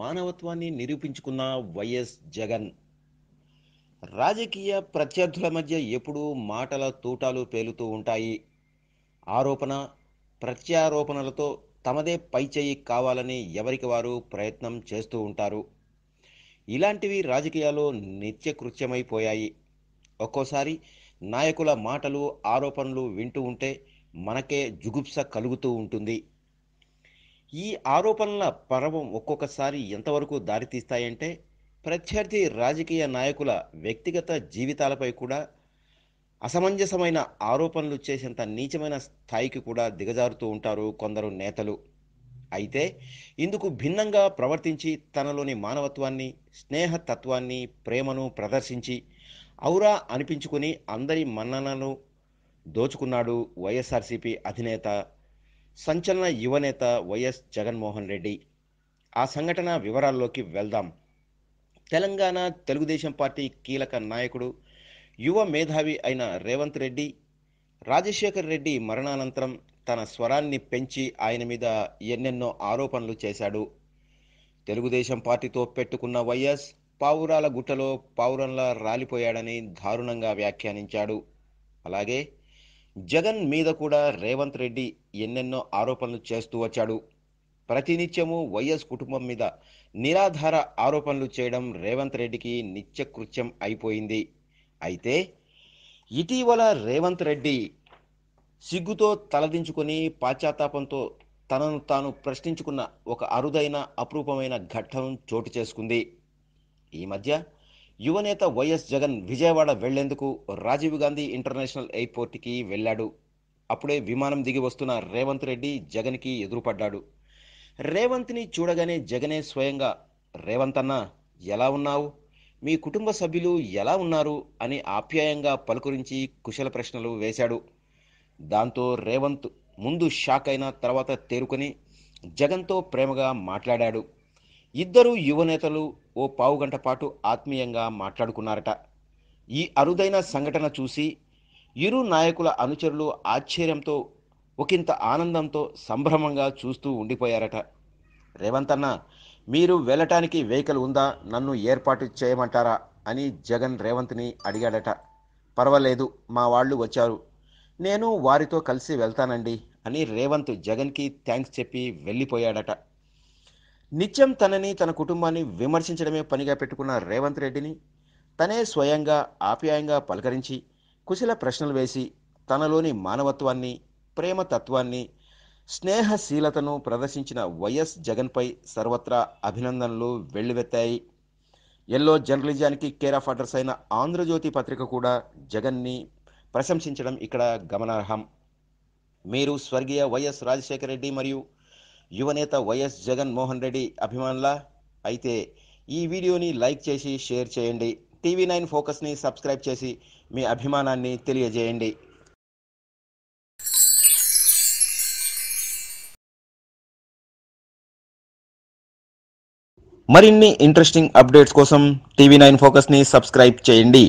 మానవత్వాన్ని నిరూపించుకున్న వైఎస్ జగన్ రాజకీయ ప్రత్యర్థుల మధ్య ఎప్పుడూ మాటల తూటాలు పేలుతూ ఉంటాయి ఆరోపణ ప్రత్యారోపణలతో తమదే పైచేయి కావాలని ఎవరికి వారు ప్రయత్నం చేస్తూ ఉంటారు ఇలాంటివి రాజకీయాల్లో నిత్యకృత్యమైపోయాయి ఒక్కోసారి నాయకుల మాటలు ఆరోపణలు వింటూ ఉంటే మనకే జుగుప్స కలుగుతూ ఉంటుంది ఈ ఆరోపణల పర్వం ఒక్కొక్కసారి ఎంతవరకు దారితీస్తాయంటే ప్రత్యర్థి రాజకీయ నాయకుల వ్యక్తిగత జీవితాలపై కూడా అసమంజసమైన ఆరోపణలు చేసేంత నీచమైన స్థాయికి కూడా దిగజారుతూ ఉంటారు కొందరు నేతలు అయితే ఇందుకు భిన్నంగా ప్రవర్తించి తనలోని మానవత్వాన్ని స్నేహతత్వాన్ని ప్రేమను ప్రదర్శించి ఔరా అనిపించుకుని అందరి మన్ననను దోచుకున్నాడు వైఎస్ఆర్సీపీ అధినేత సంచలన యువనేత వైఎస్ జగన్మోహన్ రెడ్డి ఆ సంఘటన వివరాల్లోకి వెళ్దాం తెలంగాణ తెలుగుదేశం పార్టీ కీలక నాయకుడు యువ మేధావి అయిన రేవంత్ రెడ్డి రాజశేఖర్ రెడ్డి మరణానంతరం తన స్వరాన్ని పెంచి ఆయన మీద ఎన్నెన్నో ఆరోపణలు చేశాడు తెలుగుదేశం పార్టీతో పెట్టుకున్న వైఎస్ పావురాల గుట్టలో పావురంలా రాలిపోయాడని దారుణంగా వ్యాఖ్యానించాడు అలాగే జగన్ మీద కూడా రేవంత్ రెడ్డి ఎన్నెన్నో ఆరోపణలు చేస్తూ వచ్చాడు ప్రతినిత్యము వైఎస్ కుటుంబం మీద నిరాధార ఆరోపణలు చేయడం రేవంత్ రెడ్డికి నిత్యకృత్యం అయిపోయింది అయితే ఇటీవల రేవంత్ రెడ్డి సిగ్గుతో తలదించుకొని పాశ్చాత్తాపంతో తనను తాను ప్రశ్నించుకున్న ఒక అరుదైన అపురూపమైన ఘట్టం చోటు చేసుకుంది ఈ మధ్య యువనేత వైఎస్ జగన్ విజయవాడ వెళ్లేందుకు రాజీవ్ గాంధీ ఇంటర్నేషనల్ ఎయిర్పోర్ట్కి వెళ్ళాడు అప్పుడే విమానం దిగి వస్తున్న రేవంత్ రెడ్డి జగన్కి ఎదురుపడ్డాడు రేవంత్ని చూడగానే జగనే స్వయంగా రేవంత్ అన్న ఎలా ఉన్నావు మీ కుటుంబ సభ్యులు ఎలా ఉన్నారు అని ఆప్యాయంగా పలుకరించి కుశల ప్రశ్నలు వేశాడు దాంతో రేవంత్ ముందు షాక్ అయిన తర్వాత తేరుకొని జగన్తో ప్రేమగా మాట్లాడాడు ఇద్దరు యువనేతలు ఓ పావుగంట పాటు ఆత్మీయంగా మాట్లాడుకున్నారట ఈ అరుదైన సంఘటన చూసి ఇరు నాయకుల అనుచరులు ఆశ్చర్యంతో ఒకంత ఆనందంతో సంభ్రమంగా చూస్తూ ఉండిపోయారట రేవంత్ అన్న మీరు వెళ్ళటానికి వెహికల్ ఉందా నన్ను ఏర్పాటు చేయమంటారా అని జగన్ రేవంత్ని అడిగాడట పర్వాలేదు మా వాళ్ళు వచ్చారు నేను వారితో కలిసి వెళ్తానండి అని రేవంత్ జగన్కి థ్యాంక్స్ చెప్పి వెళ్ళిపోయాడట నిత్యం తనని తన కుటుంబాన్ని విమర్శించడమే పనిగా పెట్టుకున్న రేవంత్ రెడ్డిని తనే స్వయంగా ఆప్యాయంగా పలకరించి కుశల ప్రశ్నలు వేసి తనలోని మానవత్వాన్ని ప్రేమతత్వాన్ని స్నేహశీలతను ప్రదర్శించిన వైఎస్ జగన్పై సర్వత్రా అభినందనలు వెల్లువెత్తాయి ఎల్లో జర్నలిజానికి కేర్ ఆఫ్ అడ్రస్ అయిన ఆంధ్రజ్యోతి పత్రిక కూడా జగన్ని ప్రశంసించడం ఇక్కడ గమనార్హం మీరు స్వర్గీయ వైఎస్ రాజశేఖర రెడ్డి మరియు యువనేత వైఎస్ జగన్మోహన్ రెడ్డి అభిమానుల అయితే ఈ వీడియోని లైక్ చేసి షేర్ చేయండి టీవీ నైన్ ఫోకస్ని సబ్స్క్రైబ్ చేసి మీ అభిమానాన్ని తెలియజేయండి మరిన్ని ఇంట్రెస్టింగ్ అప్డేట్స్ కోసం టీవీ నైన్ ఫోకస్ని సబ్స్క్రైబ్ చేయండి